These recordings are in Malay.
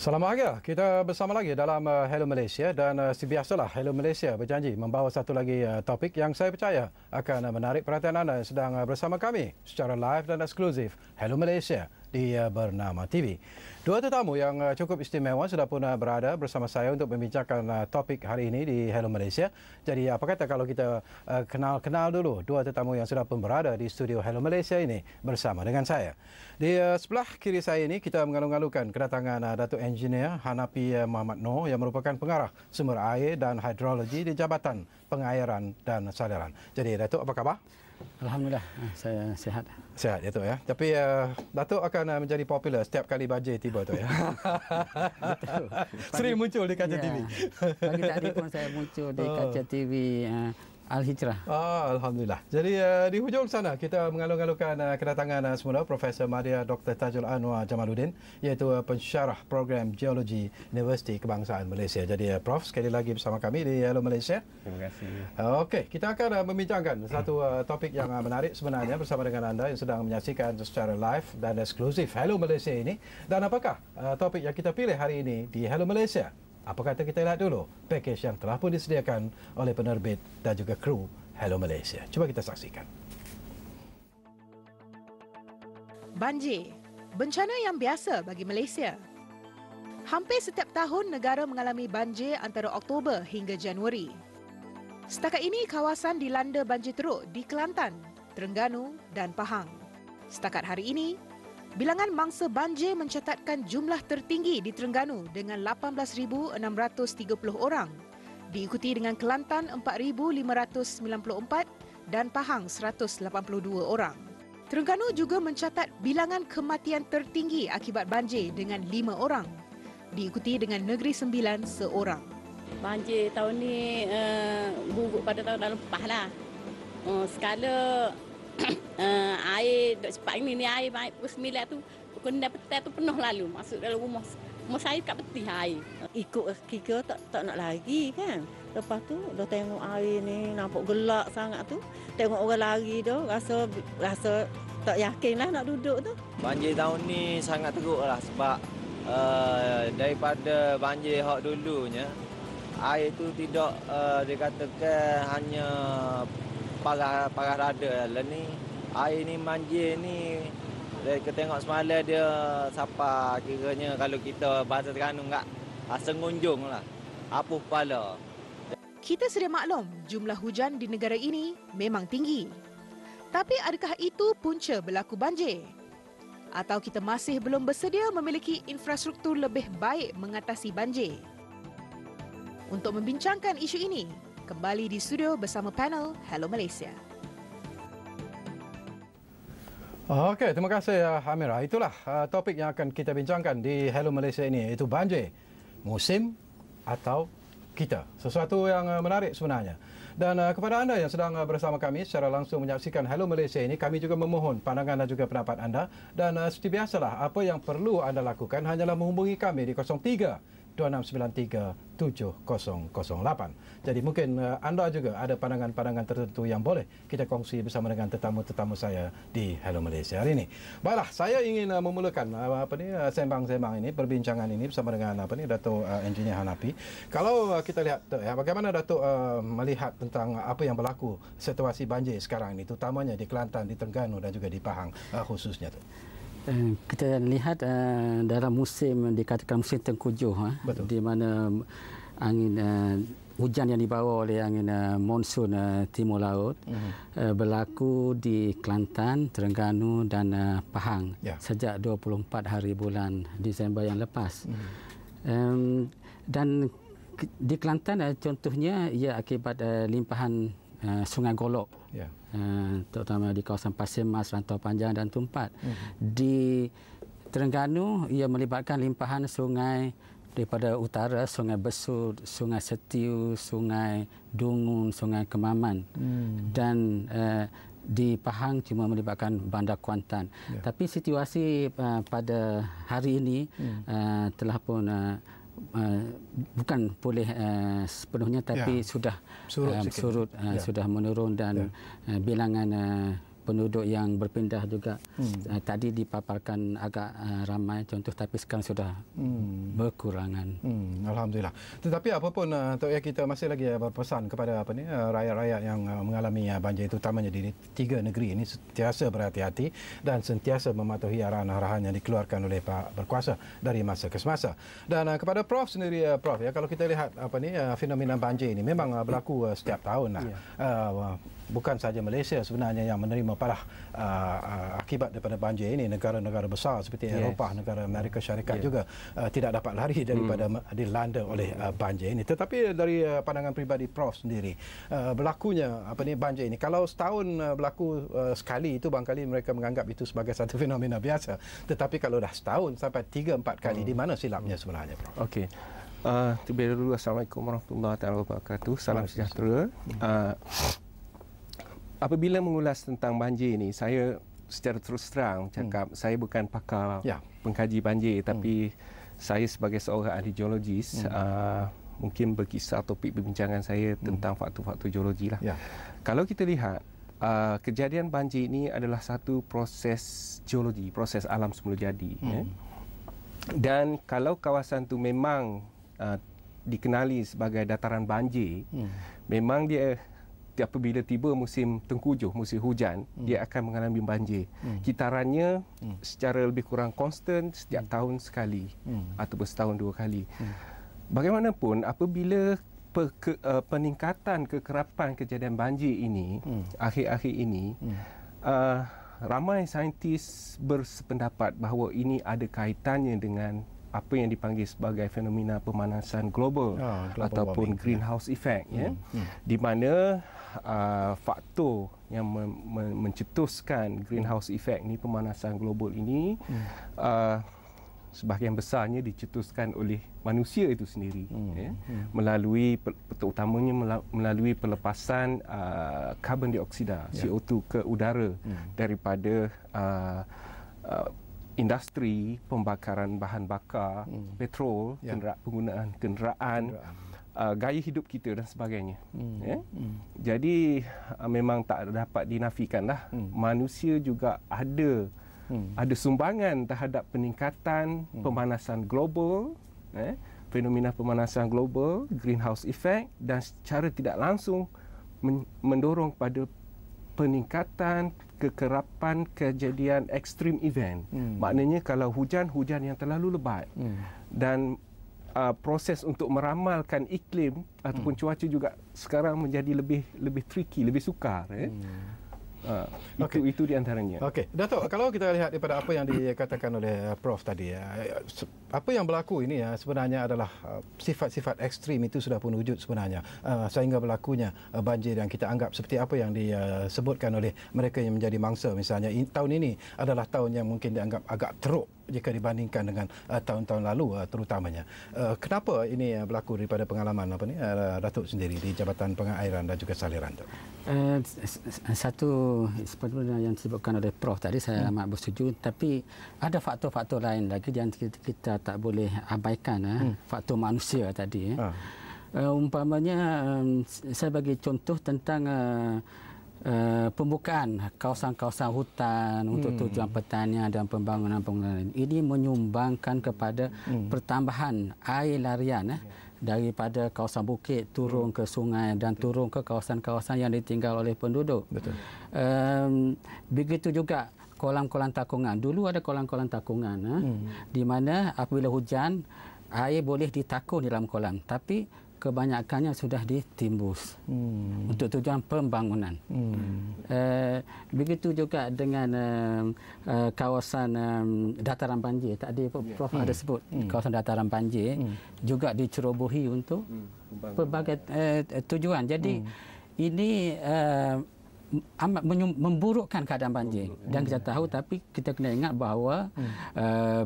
Selamat pagi. Kita bersama lagi dalam uh, Hello Malaysia dan uh, sebiasalah Hello Malaysia berjanji membawa satu lagi uh, topik yang saya percaya akan menarik perhatian anda sedang uh, bersama kami secara live dan eksklusif. Hello Malaysia di Bernama TV. Dua tetamu yang uh, cukup istimewa sudah pun uh, berada bersama saya untuk membincangkan uh, topik hari ini di Hello Malaysia. Jadi apa kata kalau kita kenal-kenal dulu dua tetamu yang sudah pun berada di studio Hello Malaysia ini bersama dengan saya. Di sebelah kiri saya ini kita mengalung-alungkan kedatangan Datuk Engineer Hanapi Muhammad Noh yang merupakan pengarah sumber air dan hidrologi di Jabatan Pengairan dan Saliran. Jadi Datuk apa khabar? Alhamdulillah, ah, saya sihat. Sihat Datuk ya. Tapi uh, Datuk akan uh, menjadi popular setiap kali bajet tiba tu ya. Sering muncul di kaca yeah. TV. Pagi tadi pun saya muncul di oh. kaca TV. Uh, eh. Al-Hijrah. Ah, Alhamdulillah. Jadi uh, di hujung sana kita mengalung-alungkan uh, kedatangan uh, semula Profesor Maria Dr. Tajul Anwar Jamaluddin iaitu uh, pensyarah program geologi Universiti Kebangsaan Malaysia. Jadi uh, Prof sekali lagi bersama kami di Hello Malaysia. Terima kasih. Uh, Okey, kita akan uh, membincangkan satu uh, topik yang uh, menarik sebenarnya bersama dengan anda yang sedang menyaksikan secara live dan eksklusif Hello Malaysia ini. Dan apakah uh, topik yang kita pilih hari ini di Hello Malaysia? Apa kata kita lihat dulu pakej yang telah pun disediakan oleh penerbit dan juga kru Hello Malaysia. Cuba kita saksikan. Banjir, bencana yang biasa bagi Malaysia. Hampir setiap tahun negara mengalami banjir antara Oktober hingga Januari. Setakat ini kawasan dilanda banjir teruk di Kelantan, Terengganu dan Pahang. Setakat hari ini, Bilangan mangsa banjir mencatatkan jumlah tertinggi di Terengganu dengan 18,630 orang. Diikuti dengan Kelantan 4,594 dan Pahang 182 orang. Terengganu juga mencatat bilangan kematian tertinggi akibat banjir dengan 5 orang. Diikuti dengan Negeri Sembilan seorang. Banjir tahun ni uh, eh, bubuk pada tahun lepas lah. Uh, eh, skala uh, air dok cepat ini ni air baik pukul 9 tu pukul 9 petang tu penuh lalu masuk dalam rumah rumah saya kat peti air ikut kira tak tak nak lagi kan lepas tu dah tengok air ni nampak gelak sangat tu tengok orang lari tu rasa rasa tak yakin lah nak duduk tu banjir tahun ni sangat teruk lah sebab uh, daripada banjir hak dulunya air tu tidak uh, eh, dikatakan hanya parah parah rada lah air ni manjir ni dari kita tengok semalam dia sapa kiranya kalau kita bahasa Terengganu enggak ah, sengunjung lah. apa pala. Kita sedia maklum jumlah hujan di negara ini memang tinggi. Tapi adakah itu punca berlaku banjir? Atau kita masih belum bersedia memiliki infrastruktur lebih baik mengatasi banjir? Untuk membincangkan isu ini, kembali di studio bersama panel Hello Malaysia. Oh, okey, terima kasih uh, Amira. Itulah uh, topik yang akan kita bincangkan di Hello Malaysia ini iaitu banjir musim atau kita. Sesuatu yang uh, menarik sebenarnya. Dan uh, kepada anda yang sedang uh, bersama kami secara langsung menyaksikan Hello Malaysia ini, kami juga memohon pandangan dan juga pendapat anda. Dan uh, seperti biasalah, apa yang perlu anda lakukan hanyalah menghubungi kami di 03 0377108. Jadi mungkin uh, anda juga ada pandangan-pandangan tertentu yang boleh kita kongsi bersama dengan tetamu-tetamu saya di Hello Malaysia hari ini. Baiklah, saya ingin uh, memulakan uh, apa ni uh, sembang-sembang ini, perbincangan ini bersama dengan apa ni Datuk uh, Engineer Hanapi. Kalau uh, kita lihat uh, bagaimana Datuk uh, melihat tentang uh, apa yang berlaku situasi banjir sekarang ini, terutamanya di Kelantan, di Terengganu dan juga di Pahang uh, khususnya tu. Eh, kita lihat eh, dalam musim dikatakan musim tengkujuh uh, di mana angin hujan yang dibawa oleh angin uh, monsun timur laut mm-hmm. berlaku di Kelantan, Terengganu dan Pahang yeah. sejak 24 hari bulan Disember yang lepas. Mm-hmm. dan di Kelantan contohnya ia akibat limpahan Sungai Golok. Yeah. Eh, terutama di kawasan Pasir Mas, Rantau Panjang dan Tumpat. Hmm. Di Terengganu, ia melibatkan limpahan sungai daripada utara, Sungai Besut, Sungai Setiu, Sungai Dungun, Sungai Kemaman. Hmm. Dan uh, di Pahang cuma melibatkan Bandar Kuantan. Yeah. Tapi situasi uh, pada hari ini hmm. uh, telah pun uh, Uh, bukan boleh uh, sepenuhnya tapi ya. sudah surut, um, surut uh, ya. sudah menurun dan ya. uh, bilangan uh, penduduk yang berpindah juga hmm. uh, tadi dipaparkan agak uh, ramai contoh tapi sekarang sudah hmm. berkurangan. Hmm. Alhamdulillah. Tetapi apapun uh, eh, Tok Yah kita masih lagi berpesan kepada apa ni uh, rakyat-rakyat yang uh, mengalami uh, banjir terutamanya di tiga negeri ini sentiasa berhati-hati dan sentiasa mematuhi arahan-arahan yang dikeluarkan oleh Pak Berkuasa dari masa ke semasa. Dan uh, kepada Prof sendiri uh, Prof ya kalau kita lihat apa ni uh, fenomena banjir ini memang uh, berlaku uh, setiap tahun. Uh, uh, bukan sahaja Malaysia sebenarnya yang menerima parah uh, uh, akibat daripada banjir ini negara-negara besar seperti yes. Eropah negara Amerika Syarikat yes. juga uh, tidak dapat lari hmm. daripada hmm. dilanda oleh uh, banjir ini tetapi dari uh, pandangan pribadi prof sendiri uh, berlakunya apa ni banjir ini kalau setahun uh, berlaku uh, sekali itu bangkali mereka menganggap itu sebagai satu fenomena biasa tetapi kalau dah setahun sampai tiga empat kali hmm. di mana silapnya sebenarnya prof okey uh, terlebih dulu assalamualaikum warahmatullahi wabarakatuh salam sejahtera uh, apabila mengulas tentang banjir ini, saya secara terus terang hmm. cakap hmm. saya bukan pakar ya. pengkaji banjir hmm. tapi hmm. saya sebagai seorang ahli geologis hmm. uh, mungkin berkisar topik perbincangan saya hmm. tentang hmm. faktor-faktor geologi lah. Ya. Kalau kita lihat uh, kejadian banjir ini adalah satu proses geologi, proses alam semula jadi. Hmm. Eh? Dan kalau kawasan tu memang uh, dikenali sebagai dataran banjir, hmm. memang dia Tiap apabila tiba musim tengkujuh, musim hujan, hmm. dia akan mengalami banjir. Hmm. Kitarannya hmm. secara lebih kurang konstan setiap hmm. tahun sekali hmm. ataupun setahun dua kali. Hmm. Bagaimanapun, apabila pe- ke, uh, peningkatan kekerapan kejadian banjir ini hmm. akhir-akhir ini, hmm. uh, ramai saintis bersependapat bahawa ini ada kaitannya dengan apa yang dipanggil sebagai fenomena pemanasan global, oh, global ataupun warming. Ya. greenhouse effect yeah. ya hmm. hmm. di mana uh, faktor yang me- me- mencetuskan greenhouse effect ni pemanasan global ini hmm. uh, sebahagian besarnya dicetuskan oleh manusia itu sendiri hmm. Yeah, hmm. melalui terutamanya melalui pelepasan uh, carbon dioxide ya. CO2 ke udara hmm. daripada uh, uh, industri pembakaran bahan bakar hmm. petrol yeah. kenderaan penggunaan kenderaan, kenderaan uh, gaya hidup kita dan sebagainya. Hmm. Yeah? Hmm. Jadi uh, memang tak dapat dinafikan lah hmm. manusia juga ada hmm. ada sumbangan terhadap peningkatan hmm. pemanasan global, eh, fenomena pemanasan global, greenhouse effect dan secara tidak langsung mendorong pada peningkatan kekerapan kejadian extreme event. Hmm. Maknanya kalau hujan hujan yang terlalu lebat hmm. dan uh, proses untuk meramalkan iklim ataupun hmm. cuaca juga sekarang menjadi lebih lebih tricky, lebih sukar. Eh? Hmm. Uh, okay. itu itu di antaranya. Okey, Datuk, kalau kita lihat daripada apa yang dikatakan oleh uh, Prof tadi uh, apa yang berlaku ini ya sebenarnya adalah sifat-sifat ekstrim itu sudah pun wujud sebenarnya uh, sehingga berlakunya banjir yang kita anggap seperti apa yang disebutkan oleh mereka yang menjadi mangsa misalnya tahun ini adalah tahun yang mungkin dianggap agak teruk jika dibandingkan dengan uh, tahun-tahun lalu uh, terutamanya. Uh, kenapa ini uh, berlaku daripada pengalaman apa ni uh, Datuk sendiri di Jabatan Pengairan dan juga Saliran tu? Uh, satu sebenarnya yang disebutkan oleh Prof tadi saya hmm. amat bersetuju tapi ada faktor-faktor lain lagi yang kita tak boleh abaikan eh hmm. faktor manusia tadi eh ah. uh, umpamanya um, saya bagi contoh tentang uh, Eh, pembukaan kawasan-kawasan hutan untuk hmm. tujuan pertanian dan pembangunan pembangunan ini menyumbangkan kepada hmm. pertambahan air larian eh, daripada kawasan bukit turun hmm. ke sungai dan turun ke kawasan-kawasan yang ditinggal oleh penduduk. Um, begitu juga kolam-kolam takungan. Dulu ada kolam-kolam takungan eh, hmm. di mana apabila hujan air boleh ditakung di dalam kolam tapi kebanyakannya sudah ditimbus hmm. untuk tujuan pembangunan. Hmm. Uh, begitu juga dengan um, uh, kawasan um, dataran banjir. Tadi Prof yeah. ada hmm. sebut hmm. kawasan dataran banjir hmm. juga dicerobohi untuk hmm. pelbagai uh, tujuan. Jadi hmm. ini uh, amat memburukkan keadaan banjir. Memburuk. Dan ya. kita tahu, tapi kita kena ingat bahawa hmm. uh,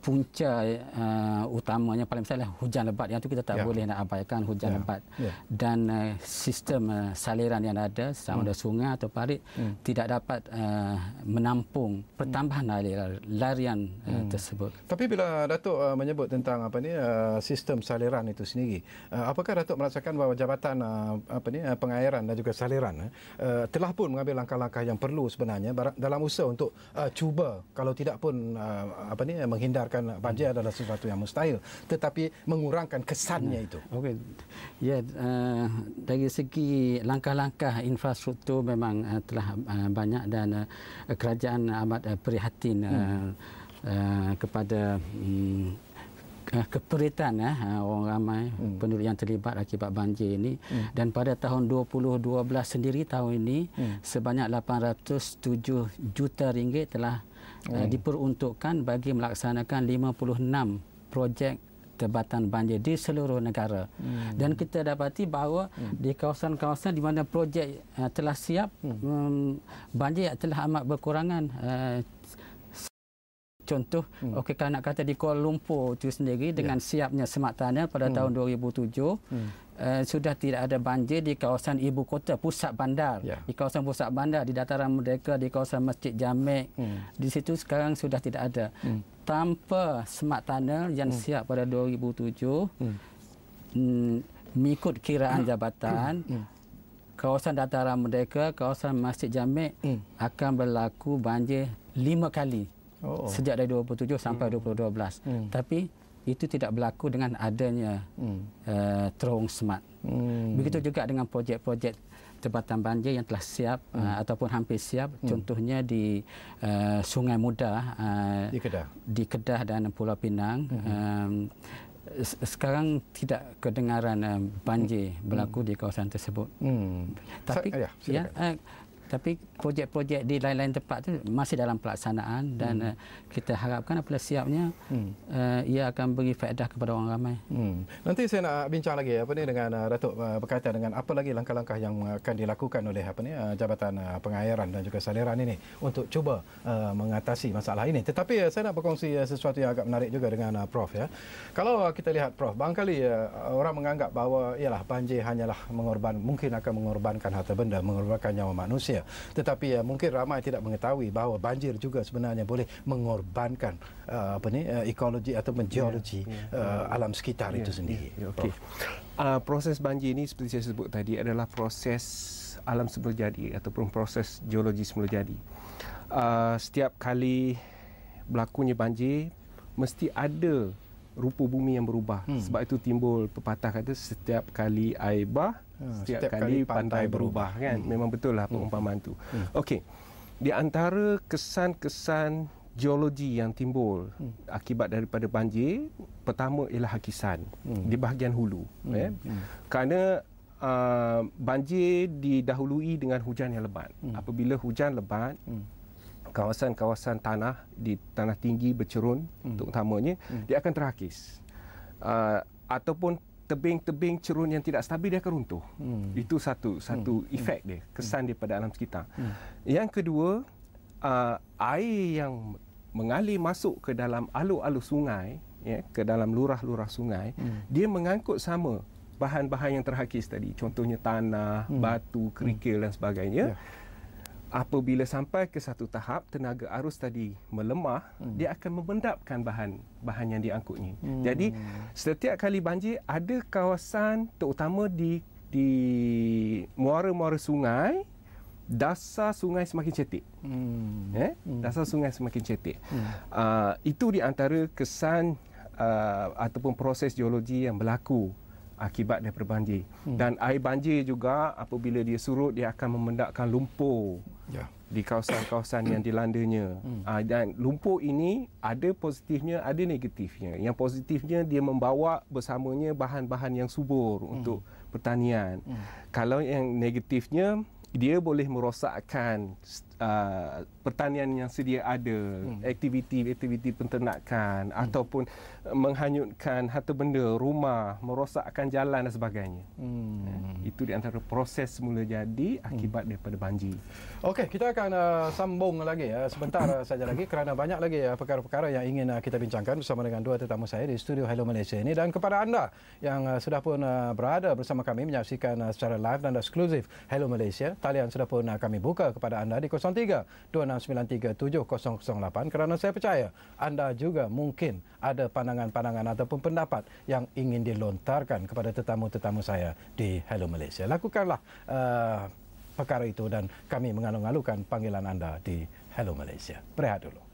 punca uh, eh, utamanya paling besar hujan lebat yang itu kita tak ya. boleh nak abaikan hujan ya. lebat ya. dan uh, sistem uh, saliran yang ada sama hmm. ada sungai atau parit hmm. tidak dapat uh, menampung pertambahan hmm. aliran larian uh, hmm. tersebut tapi bila datuk uh, menyebut tentang apa ni uh, sistem saliran itu sendiri uh, apakah datuk merasakan bahawa jabatan uh, apa ni uh, pengairan dan juga saliran uh, telah pun mengambil langkah-langkah yang perlu sebenarnya dalam usaha untuk uh, cuba kalau tidak pun uh, apa ni uh, menghindar menyebabkan banjir hmm. adalah sesuatu yang mustahil tetapi mengurangkan kesannya hmm. itu. Okey. Ya yeah, uh, dari segi langkah-langkah infrastruktur memang uh, telah uh, banyak dan uh, kerajaan amat uh, prihatin uh, hmm. uh, kepada um, keperitan eh, orang ramai hmm. penduduk yang terlibat akibat banjir ini hmm. dan pada tahun 2012 sendiri tahun ini hmm. sebanyak 807 juta ringgit telah Eh, hmm. diperuntukkan bagi melaksanakan 56 projek tebatan banjir di seluruh negara. Hmm. Dan kita dapati bahawa hmm. di kawasan-kawasan di mana projek uh, telah siap hmm. um, banjir telah amat berkurangan. Uh, contoh hmm. okey kalau nak kata di Kuala Lumpur itu sendiri dengan yeah. siapnya semak tanah pada hmm. tahun 2007 hmm. Eh, sudah tidak ada banjir di kawasan ibu kota pusat bandar yeah. di kawasan pusat bandar di dataran mereka di kawasan masjid jamek hmm. di situ sekarang sudah tidak ada hmm. tanpa smart tunnel yang hmm. siap pada 2007 hmm. hmm. mengikut kiraan hmm. jabatan hmm. Hmm. kawasan dataran mereka kawasan masjid jamek hmm. akan berlaku banjir lima kali oh. sejak dari 2007 sampai hmm. 2012 hmm. tapi itu tidak berlaku dengan adanya hmm. uh, terowong semat. Hmm. Begitu juga dengan projek-projek tempatan banjir yang telah siap hmm. uh, ataupun hampir siap. Hmm. Contohnya di uh, Sungai Muda uh, di, Kedah. di Kedah dan Pulau Pinang. Hmm. Um, sekarang tidak kedengaran banjir hmm. berlaku di kawasan tersebut. Hmm. Tapi Sa- ya, ya, tapi projek-projek di lain-lain tempat tu masih dalam pelaksanaan dan hmm. Eh, kita harapkan apabila siapnya hmm. uh, ia akan beri faedah kepada orang ramai. Hmm. Nanti saya nak bincang lagi apa ni dengan uh, Datuk uh, berkaitan dengan apa lagi langkah-langkah yang akan dilakukan oleh apa ni uh, jabatan uh, pengairan dan juga saliran ini untuk cuba uh, mengatasi masalah ini. Tetapi uh, saya nak berkongsi uh, sesuatu yang agak menarik juga dengan uh, Prof ya. Kalau uh, kita lihat Prof, barangkali uh, orang menganggap bahawa ialah banjir hanyalah mengorban mungkin akan mengorbankan harta benda, mengorbankan nyawa manusia saja. Tetapi ya mungkin ramai tidak mengetahui bahawa banjir juga sebenarnya boleh mengorbankan uh, apa ni uh, ekologi atau ya, geologi yeah, ya. yeah. uh, alam sekitar yeah, itu sendiri. Yeah, ya, yeah, okay. uh, proses banjir ini seperti saya sebut tadi adalah proses alam semula jadi ataupun proses geologi semula jadi. Uh, setiap kali berlakunya banjir mesti ada rupa bumi yang berubah hmm. sebab itu timbul pepatah kata setiap kali air bah Ha, setiap, setiap kali, pantai, pantai berubah, kan hmm. memang betul lah hmm. perumpamaan hmm. tu hmm. okey di antara kesan-kesan geologi yang timbul hmm. akibat daripada banjir pertama ialah hakisan hmm. di bahagian hulu hmm. Eh? Hmm. kerana uh, banjir didahului dengan hujan yang lebat hmm. apabila hujan lebat hmm. kawasan-kawasan tanah di tanah tinggi bercerun hmm. terutamanya hmm. dia akan terhakis uh, ataupun tebing-tebing cerun yang tidak stabil dia akan runtuh. Hmm. Itu satu satu hmm. efek dia, hmm. kesan hmm. dia pada alam sekitar. Hmm. Yang kedua, uh, air yang mengalir masuk ke dalam alu-alu sungai, ya, ke dalam lurah-lurah sungai, hmm. dia mengangkut sama bahan-bahan yang terhakis tadi, contohnya tanah, hmm. batu, kerikil hmm. dan sebagainya. Yeah apabila sampai ke satu tahap tenaga arus tadi melemah hmm. dia akan membendapkan bahan bahan yang diangkut ni hmm. jadi setiap kali banjir ada kawasan terutama di di muara-muara sungai dasar sungai semakin cetek hmm. eh hmm. dasar sungai semakin cetek hmm. uh, itu di antara kesan uh, ataupun proses geologi yang berlaku akibat daripada banjir. Hmm. Dan air banjir juga apabila dia surut dia akan memendakkan lumpur yeah. di kawasan-kawasan yang dilandanya. Hmm. Uh, dan lumpur ini ada positifnya, ada negatifnya. Yang positifnya dia membawa bersamanya bahan-bahan yang subur hmm. untuk pertanian. Hmm. Kalau yang negatifnya dia boleh merosakkan uh, pertanian yang sedia ada, hmm. aktiviti-aktiviti penternakan hmm. ataupun menghanyutkan harta benda, rumah, merosakkan jalan dan sebagainya. Hmm. Uh, itu di antara proses mula jadi akibat hmm. daripada banjir. Okey, kita akan uh, sambung lagi uh, sebentar uh, saja lagi kerana banyak lagi uh, perkara-perkara yang ingin uh, kita bincangkan bersama dengan dua tetamu saya di studio Hello Malaysia ini dan kepada anda yang uh, sudah pun uh, berada bersama kami menyaksikan uh, secara live dan eksklusif Hello Malaysia, talian sudah pun uh, kami buka kepada anda di 0163 kerana saya percaya anda juga mungkin ada pandangan-pandangan ataupun pendapat yang ingin dilontarkan kepada tetamu-tetamu saya di Hello Malaysia. Lakukanlah uh, perkara itu dan kami mengalung-alungkan panggilan anda di Hello Malaysia. Berehat dulu.